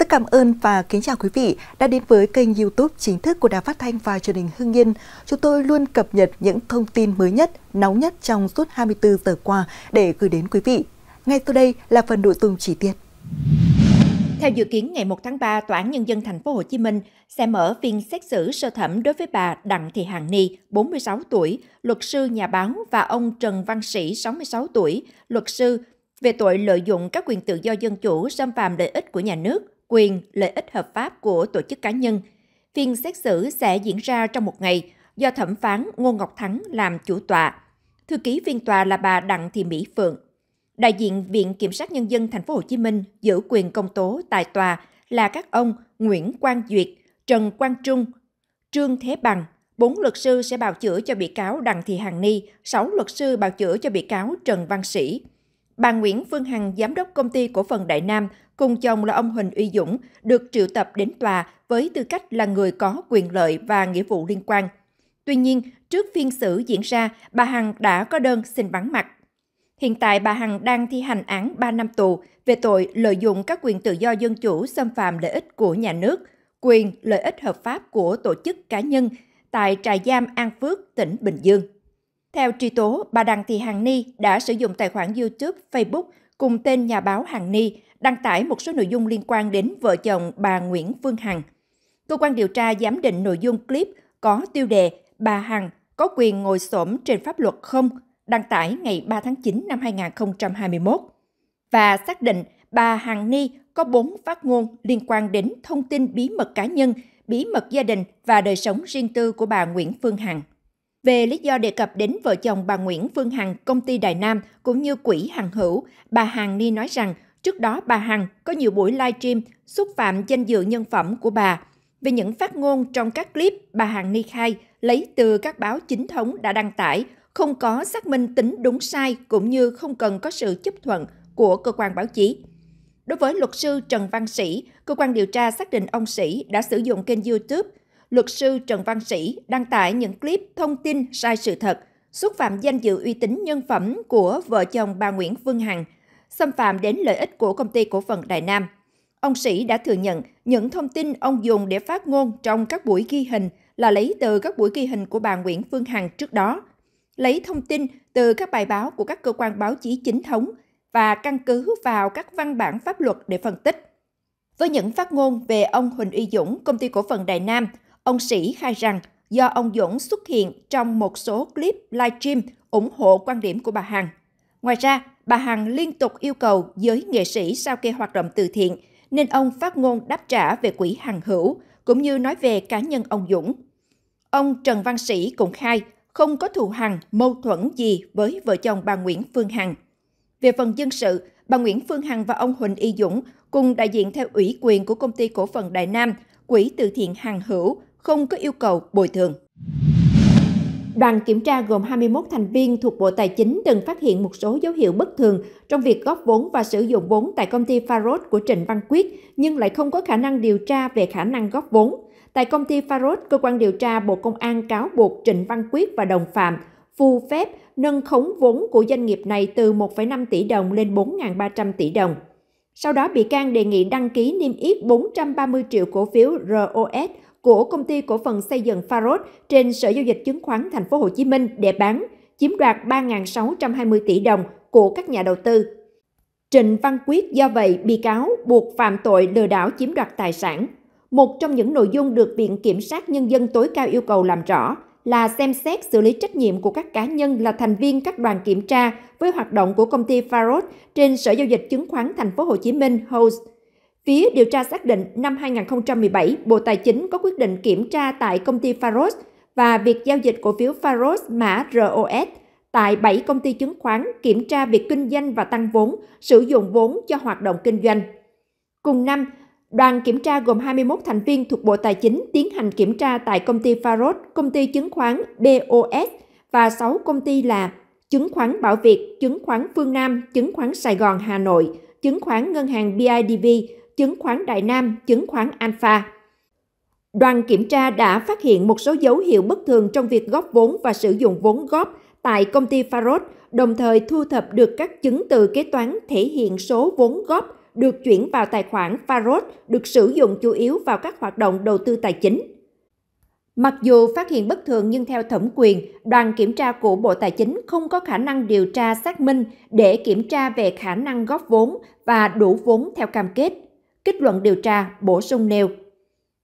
Rất cảm ơn và kính chào quý vị đã đến với kênh youtube chính thức của Đài Phát Thanh và truyền hình Hưng Yên. Chúng tôi luôn cập nhật những thông tin mới nhất, nóng nhất trong suốt 24 giờ qua để gửi đến quý vị. Ngay sau đây là phần nội dung chi tiết. Theo dự kiến ngày 1 tháng 3, Tòa án Nhân dân thành phố Hồ Chí Minh sẽ mở phiên xét xử sơ thẩm đối với bà Đặng Thị Hằng Ni, 46 tuổi, luật sư nhà báo và ông Trần Văn Sĩ, 66 tuổi, luật sư, về tội lợi dụng các quyền tự do dân chủ xâm phạm lợi ích của nhà nước, quyền, lợi ích hợp pháp của tổ chức cá nhân. Phiên xét xử sẽ diễn ra trong một ngày do thẩm phán Ngô Ngọc Thắng làm chủ tọa. Thư ký phiên tòa là bà Đặng Thị Mỹ Phượng. Đại diện Viện Kiểm sát Nhân dân Thành phố Hồ Chí Minh giữ quyền công tố tại tòa là các ông Nguyễn Quang Duyệt, Trần Quang Trung, Trương Thế Bằng. Bốn luật sư sẽ bào chữa cho bị cáo Đặng Thị Hằng Ni, sáu luật sư bào chữa cho bị cáo Trần Văn Sĩ. Bà Nguyễn Phương Hằng, giám đốc công ty cổ phần Đại Nam, cùng chồng là ông Huỳnh Uy Dũng được triệu tập đến tòa với tư cách là người có quyền lợi và nghĩa vụ liên quan. Tuy nhiên, trước phiên xử diễn ra, bà Hằng đã có đơn xin vắng mặt. Hiện tại bà Hằng đang thi hành án 3 năm tù về tội lợi dụng các quyền tự do dân chủ xâm phạm lợi ích của nhà nước, quyền lợi ích hợp pháp của tổ chức cá nhân tại trại giam An Phước, tỉnh Bình Dương. Theo truy tố, bà Đặng Thị Hằng Ni đã sử dụng tài khoản YouTube, Facebook cùng tên nhà báo Hằng Ni đăng tải một số nội dung liên quan đến vợ chồng bà Nguyễn Phương Hằng. Cơ quan điều tra giám định nội dung clip có tiêu đề Bà Hằng có quyền ngồi xổm trên pháp luật không? đăng tải ngày 3 tháng 9 năm 2021 và xác định bà Hằng Ni có bốn phát ngôn liên quan đến thông tin bí mật cá nhân, bí mật gia đình và đời sống riêng tư của bà Nguyễn Phương Hằng về lý do đề cập đến vợ chồng bà Nguyễn Phương Hằng, công ty Đài Nam cũng như quỹ Hằng Hữu, bà Hằng Ni nói rằng trước đó bà Hằng có nhiều buổi livestream xúc phạm danh dự nhân phẩm của bà. Về những phát ngôn trong các clip, bà Hằng Ni khai lấy từ các báo chính thống đã đăng tải, không có xác minh tính đúng sai cũng như không cần có sự chấp thuận của cơ quan báo chí. Đối với luật sư Trần Văn Sĩ, cơ quan điều tra xác định ông Sĩ đã sử dụng kênh YouTube luật sư Trần Văn Sĩ đăng tải những clip thông tin sai sự thật, xúc phạm danh dự uy tín nhân phẩm của vợ chồng bà Nguyễn Phương Hằng, xâm phạm đến lợi ích của công ty cổ phần Đại Nam. Ông Sĩ đã thừa nhận những thông tin ông dùng để phát ngôn trong các buổi ghi hình là lấy từ các buổi ghi hình của bà Nguyễn Phương Hằng trước đó, lấy thông tin từ các bài báo của các cơ quan báo chí chính thống và căn cứ vào các văn bản pháp luật để phân tích. Với những phát ngôn về ông Huỳnh Uy Dũng, công ty cổ phần Đại Nam, Ông Sĩ khai rằng do ông Dũng xuất hiện trong một số clip livestream ủng hộ quan điểm của bà Hằng. Ngoài ra, bà Hằng liên tục yêu cầu giới nghệ sĩ sao kê hoạt động từ thiện, nên ông phát ngôn đáp trả về quỹ Hằng Hữu, cũng như nói về cá nhân ông Dũng. Ông Trần Văn Sĩ cũng khai không có thù Hằng mâu thuẫn gì với vợ chồng bà Nguyễn Phương Hằng. Về phần dân sự, bà Nguyễn Phương Hằng và ông Huỳnh Y Dũng cùng đại diện theo ủy quyền của công ty cổ phần Đại Nam, quỹ từ thiện Hằng Hữu không có yêu cầu bồi thường. Đoàn kiểm tra gồm 21 thành viên thuộc Bộ Tài chính từng phát hiện một số dấu hiệu bất thường trong việc góp vốn và sử dụng vốn tại công ty Faros của Trịnh Văn Quyết, nhưng lại không có khả năng điều tra về khả năng góp vốn. Tại công ty Faros. cơ quan điều tra Bộ Công an cáo buộc Trịnh Văn Quyết và đồng phạm phù phép nâng khống vốn của doanh nghiệp này từ 1,5 tỷ đồng lên 4.300 tỷ đồng. Sau đó, bị can đề nghị đăng ký niêm yết 430 triệu cổ phiếu ROS của công ty cổ phần xây dựng Faros trên Sở Giao dịch Chứng khoán Thành phố Hồ Chí Minh để bán, chiếm đoạt 3.620 tỷ đồng của các nhà đầu tư. Trịnh Văn Quyết do vậy bị cáo buộc phạm tội lừa đảo chiếm đoạt tài sản. Một trong những nội dung được Viện Kiểm sát Nhân dân tối cao yêu cầu làm rõ là xem xét xử lý trách nhiệm của các cá nhân là thành viên các đoàn kiểm tra với hoạt động của công ty Faros trên Sở Giao dịch Chứng khoán Thành phố Hồ Chí Minh Host Phía điều tra xác định năm 2017, Bộ Tài chính có quyết định kiểm tra tại công ty Faros và việc giao dịch cổ phiếu Faros mã ROS tại 7 công ty chứng khoán kiểm tra việc kinh doanh và tăng vốn, sử dụng vốn cho hoạt động kinh doanh. Cùng năm, đoàn kiểm tra gồm 21 thành viên thuộc Bộ Tài chính tiến hành kiểm tra tại công ty Faros, công ty chứng khoán BOS và 6 công ty là chứng khoán Bảo Việt, chứng khoán Phương Nam, chứng khoán Sài Gòn Hà Nội, chứng khoán Ngân hàng BIDV, chứng khoán Đại Nam, chứng khoán Alpha. Đoàn kiểm tra đã phát hiện một số dấu hiệu bất thường trong việc góp vốn và sử dụng vốn góp tại công ty Faros, đồng thời thu thập được các chứng từ kế toán thể hiện số vốn góp được chuyển vào tài khoản Faros được sử dụng chủ yếu vào các hoạt động đầu tư tài chính. Mặc dù phát hiện bất thường nhưng theo thẩm quyền, đoàn kiểm tra của Bộ Tài chính không có khả năng điều tra xác minh để kiểm tra về khả năng góp vốn và đủ vốn theo cam kết. Kết luận điều tra bổ sung nêu.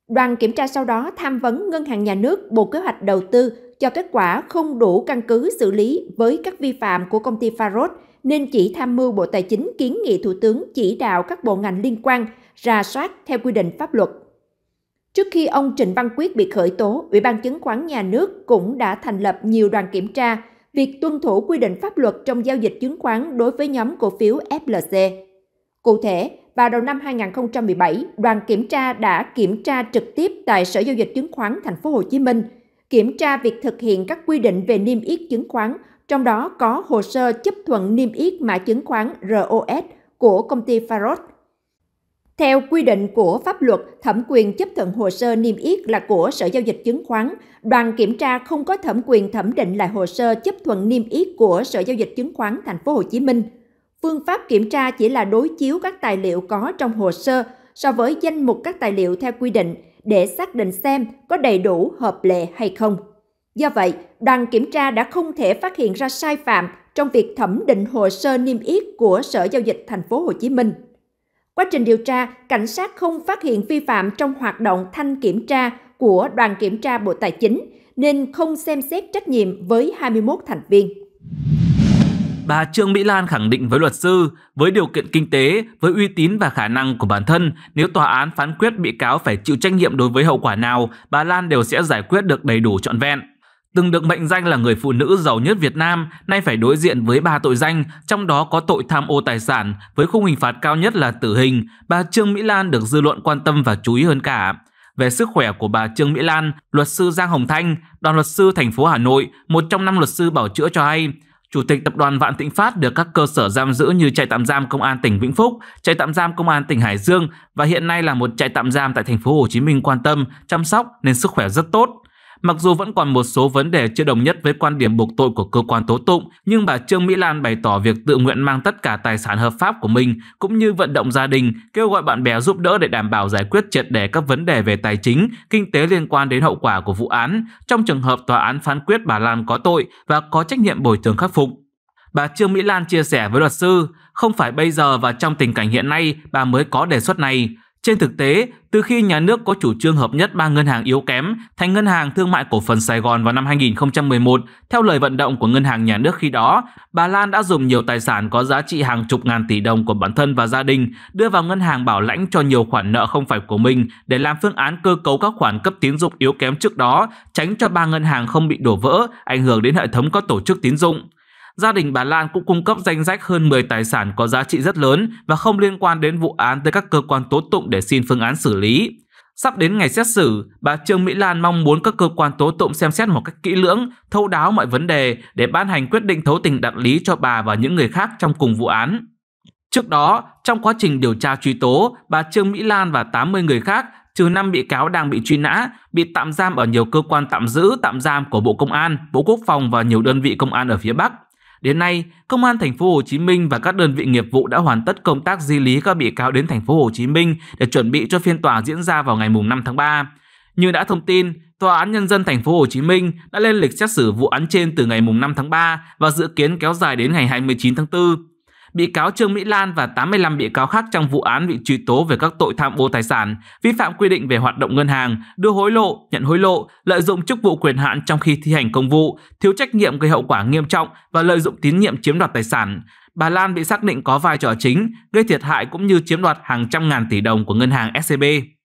Đoàn kiểm tra sau đó tham vấn Ngân hàng Nhà nước Bộ Kế hoạch Đầu tư cho kết quả không đủ căn cứ xử lý với các vi phạm của công ty Farod nên chỉ tham mưu Bộ Tài chính kiến nghị Thủ tướng chỉ đạo các bộ ngành liên quan ra soát theo quy định pháp luật. Trước khi ông Trịnh Văn Quyết bị khởi tố, Ủy ban chứng khoán nhà nước cũng đã thành lập nhiều đoàn kiểm tra việc tuân thủ quy định pháp luật trong giao dịch chứng khoán đối với nhóm cổ phiếu FLC. Cụ thể, vào đầu năm 2017, đoàn kiểm tra đã kiểm tra trực tiếp tại Sở Giao dịch Chứng khoán Thành phố Hồ Chí Minh, kiểm tra việc thực hiện các quy định về niêm yết chứng khoán, trong đó có hồ sơ chấp thuận niêm yết mã chứng khoán ROS của công ty Faros. Theo quy định của pháp luật, thẩm quyền chấp thuận hồ sơ niêm yết là của Sở Giao dịch Chứng khoán. Đoàn kiểm tra không có thẩm quyền thẩm định lại hồ sơ chấp thuận niêm yết của Sở Giao dịch Chứng khoán Thành phố Hồ Chí Minh. Phương pháp kiểm tra chỉ là đối chiếu các tài liệu có trong hồ sơ so với danh mục các tài liệu theo quy định để xác định xem có đầy đủ hợp lệ hay không. Do vậy, đoàn kiểm tra đã không thể phát hiện ra sai phạm trong việc thẩm định hồ sơ niêm yết của Sở Giao dịch Thành phố Hồ Chí Minh. Quá trình điều tra, cảnh sát không phát hiện vi phạm trong hoạt động thanh kiểm tra của đoàn kiểm tra Bộ Tài chính nên không xem xét trách nhiệm với 21 thành viên. Bà Trương Mỹ Lan khẳng định với luật sư, với điều kiện kinh tế, với uy tín và khả năng của bản thân, nếu tòa án phán quyết bị cáo phải chịu trách nhiệm đối với hậu quả nào, bà Lan đều sẽ giải quyết được đầy đủ trọn vẹn. Từng được mệnh danh là người phụ nữ giàu nhất Việt Nam, nay phải đối diện với ba tội danh, trong đó có tội tham ô tài sản, với khung hình phạt cao nhất là tử hình, bà Trương Mỹ Lan được dư luận quan tâm và chú ý hơn cả về sức khỏe của bà Trương Mỹ Lan, luật sư Giang Hồng Thanh, đoàn luật sư thành phố Hà Nội, một trong năm luật sư bảo chữa cho hay, Chủ tịch tập đoàn Vạn Thịnh Phát được các cơ sở giam giữ như trại tạm giam công an tỉnh Vĩnh Phúc, trại tạm giam công an tỉnh Hải Dương và hiện nay là một trại tạm giam tại thành phố Hồ Chí Minh quan tâm, chăm sóc nên sức khỏe rất tốt. Mặc dù vẫn còn một số vấn đề chưa đồng nhất với quan điểm buộc tội của cơ quan tố tụng, nhưng bà Trương Mỹ Lan bày tỏ việc tự nguyện mang tất cả tài sản hợp pháp của mình cũng như vận động gia đình, kêu gọi bạn bè giúp đỡ để đảm bảo giải quyết triệt đề các vấn đề về tài chính, kinh tế liên quan đến hậu quả của vụ án trong trường hợp tòa án phán quyết bà Lan có tội và có trách nhiệm bồi thường khắc phục. Bà Trương Mỹ Lan chia sẻ với luật sư, không phải bây giờ và trong tình cảnh hiện nay bà mới có đề xuất này. Trên thực tế, từ khi nhà nước có chủ trương hợp nhất ba ngân hàng yếu kém thành Ngân hàng Thương mại Cổ phần Sài Gòn vào năm 2011, theo lời vận động của ngân hàng nhà nước khi đó, bà Lan đã dùng nhiều tài sản có giá trị hàng chục ngàn tỷ đồng của bản thân và gia đình đưa vào ngân hàng bảo lãnh cho nhiều khoản nợ không phải của mình để làm phương án cơ cấu các khoản cấp tín dụng yếu kém trước đó, tránh cho ba ngân hàng không bị đổ vỡ, ảnh hưởng đến hệ thống các tổ chức tín dụng. Gia đình bà Lan cũng cung cấp danh sách hơn 10 tài sản có giá trị rất lớn và không liên quan đến vụ án tới các cơ quan tố tụng để xin phương án xử lý. Sắp đến ngày xét xử, bà Trương Mỹ Lan mong muốn các cơ quan tố tụng xem xét một cách kỹ lưỡng, thấu đáo mọi vấn đề để ban hành quyết định thấu tình đạt lý cho bà và những người khác trong cùng vụ án. Trước đó, trong quá trình điều tra truy tố, bà Trương Mỹ Lan và 80 người khác, trừ 5 bị cáo đang bị truy nã, bị tạm giam ở nhiều cơ quan tạm giữ, tạm giam của Bộ Công an, Bộ Quốc phòng và nhiều đơn vị công an ở phía Bắc, Đến nay, Công an thành phố Hồ Chí Minh và các đơn vị nghiệp vụ đã hoàn tất công tác di lý các bị cáo đến thành phố Hồ Chí Minh để chuẩn bị cho phiên tòa diễn ra vào ngày 5 tháng 3. Như đã thông tin, Tòa án Nhân dân thành phố Hồ Chí Minh đã lên lịch xét xử vụ án trên từ ngày 5 tháng 3 và dự kiến kéo dài đến ngày 29 tháng 4 bị cáo Trương Mỹ Lan và 85 bị cáo khác trong vụ án bị truy tố về các tội tham ô tài sản, vi phạm quy định về hoạt động ngân hàng, đưa hối lộ, nhận hối lộ, lợi dụng chức vụ quyền hạn trong khi thi hành công vụ, thiếu trách nhiệm gây hậu quả nghiêm trọng và lợi dụng tín nhiệm chiếm đoạt tài sản. Bà Lan bị xác định có vai trò chính, gây thiệt hại cũng như chiếm đoạt hàng trăm ngàn tỷ đồng của ngân hàng SCB. E